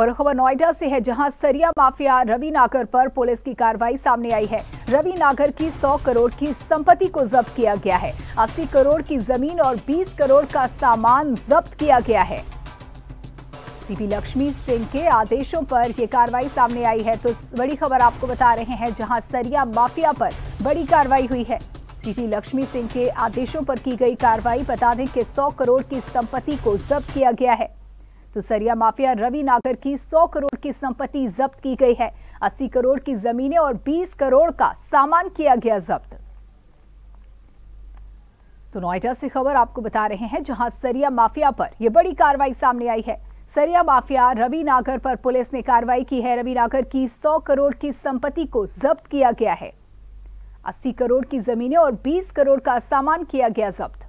और खबर नोएडा से है जहां सरिया माफिया रवि नागर पर पुलिस की कार्रवाई सामने आई है रवि नागर की 100 करोड़ की संपत्ति को जब्त किया गया है 80 करोड़ की जमीन और 20 करोड़ का सामान जब्त किया गया है सीपी लक्ष्मी सिंह के आदेशों पर यह कार्रवाई सामने आई है तो बड़ी खबर आपको बता रहे हैं जहां सरिया माफिया पर बड़ी कार्रवाई हुई है सीपी लक्ष्मी सिंह के आदेशों पर की गई कार्रवाई बता दें कि 100 करोड़ की संपत्ति को जब्त किया गया है तो सरिया माफिया रवि नागर की 100 करोड़ की संपत्ति जब्त की गई है 80 करोड़ की जमीनें और 20 करोड़ का सामान किया गया जब्त तो नोएडा से खबर आपको बता रहे हैं जहां सरिया माफिया पर यह बड़ी कार्रवाई सामने आई है सरिया माफिया रवि नागर पर पुलिस ने कार्रवाई की है रवि नागर की 100 करोड़ की संपत्ति को जब्त किया गया है अस्सी करोड़ की जमीनें और बीस करोड़ का सामान किया गया जब्त